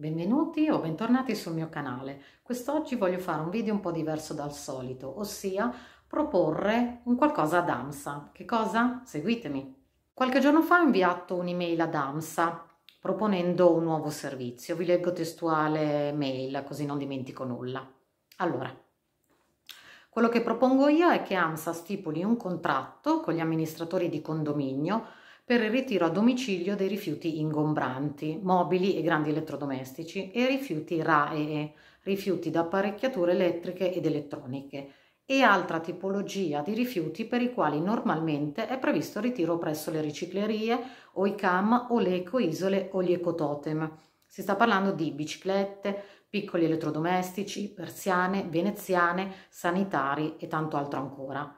Benvenuti o bentornati sul mio canale. Quest'oggi voglio fare un video un po' diverso dal solito, ossia proporre un qualcosa ad AMSA. Che cosa? Seguitemi. Qualche giorno fa ho inviato un'email ad AMSA proponendo un nuovo servizio. Vi leggo testuale mail così non dimentico nulla. Allora, quello che propongo io è che AMSA stipuli un contratto con gli amministratori di condominio per il ritiro a domicilio dei rifiuti ingombranti, mobili e grandi elettrodomestici e rifiuti RAEE, rifiuti da apparecchiature elettriche ed elettroniche e altra tipologia di rifiuti per i quali normalmente è previsto ritiro presso le riciclerie o i CAM o le ecoisole o gli ecototem. Si sta parlando di biciclette, piccoli elettrodomestici, persiane, veneziane, sanitari e tanto altro ancora.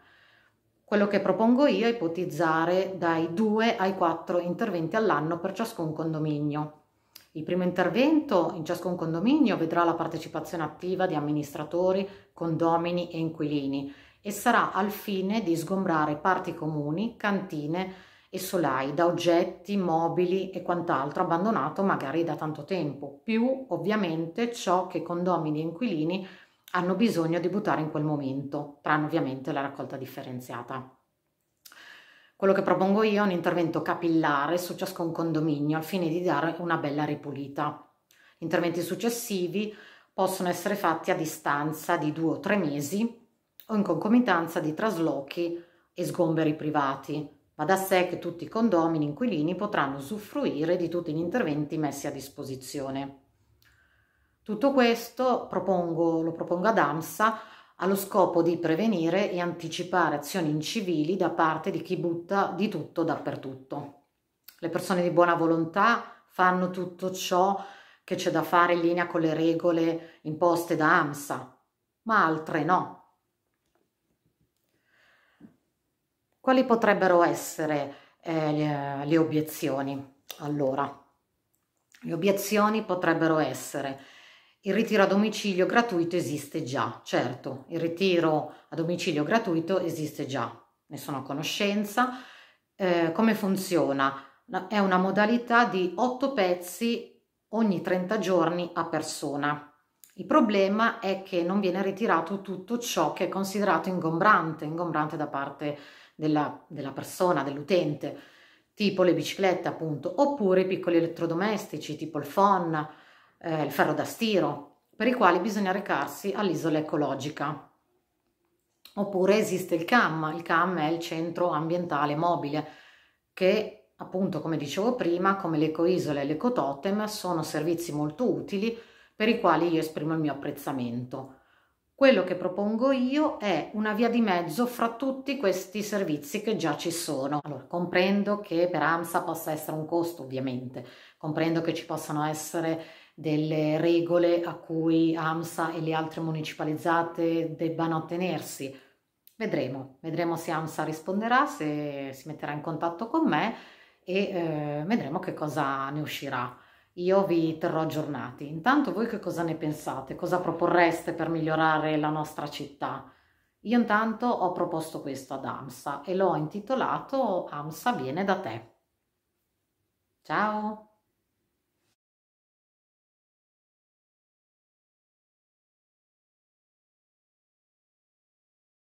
Quello che propongo io è ipotizzare dai 2 ai 4 interventi all'anno per ciascun condominio. Il primo intervento in ciascun condominio vedrà la partecipazione attiva di amministratori, condomini e inquilini e sarà al fine di sgombrare parti comuni, cantine e solai da oggetti, mobili e quant'altro abbandonato magari da tanto tempo, più ovviamente ciò che condomini e inquilini hanno bisogno di buttare in quel momento, tranne ovviamente la raccolta differenziata. Quello che propongo io è un intervento capillare su ciascun condominio al fine di dare una bella ripulita. Gli interventi successivi possono essere fatti a distanza di due o tre mesi o in concomitanza di traslochi e sgomberi privati. Va da sé che tutti i condomini inquilini potranno usufruire di tutti gli interventi messi a disposizione. Tutto questo propongo, lo propongo ad AMSA allo scopo di prevenire e anticipare azioni incivili da parte di chi butta di tutto dappertutto. Le persone di buona volontà fanno tutto ciò che c'è da fare in linea con le regole imposte da AMSA, ma altre no. Quali potrebbero essere eh, le, le obiezioni? Allora, le obiezioni potrebbero essere il ritiro a domicilio gratuito esiste già, certo, il ritiro a domicilio gratuito esiste già, ne sono a conoscenza. Eh, come funziona? È una modalità di 8 pezzi ogni 30 giorni a persona. Il problema è che non viene ritirato tutto ciò che è considerato ingombrante, ingombrante da parte della, della persona, dell'utente, tipo le biciclette appunto, oppure i piccoli elettrodomestici, tipo il phon, eh, il ferro da stiro, per i quali bisogna recarsi all'isola ecologica. Oppure esiste il CAM, il CAM è il centro ambientale mobile che appunto come dicevo prima, come l'ecoisola e l'ecototem sono servizi molto utili per i quali io esprimo il mio apprezzamento. Quello che propongo io è una via di mezzo fra tutti questi servizi che già ci sono. Allora, comprendo che per AMSA possa essere un costo, ovviamente, comprendo che ci possano essere delle regole a cui AMSA e le altre municipalizzate debbano attenersi. Vedremo, vedremo se AMSA risponderà, se si metterà in contatto con me e eh, vedremo che cosa ne uscirà. Io vi terrò aggiornati. Intanto voi che cosa ne pensate? Cosa proporreste per migliorare la nostra città? Io intanto ho proposto questo ad AMSA e l'ho intitolato AMSA viene da te. Ciao!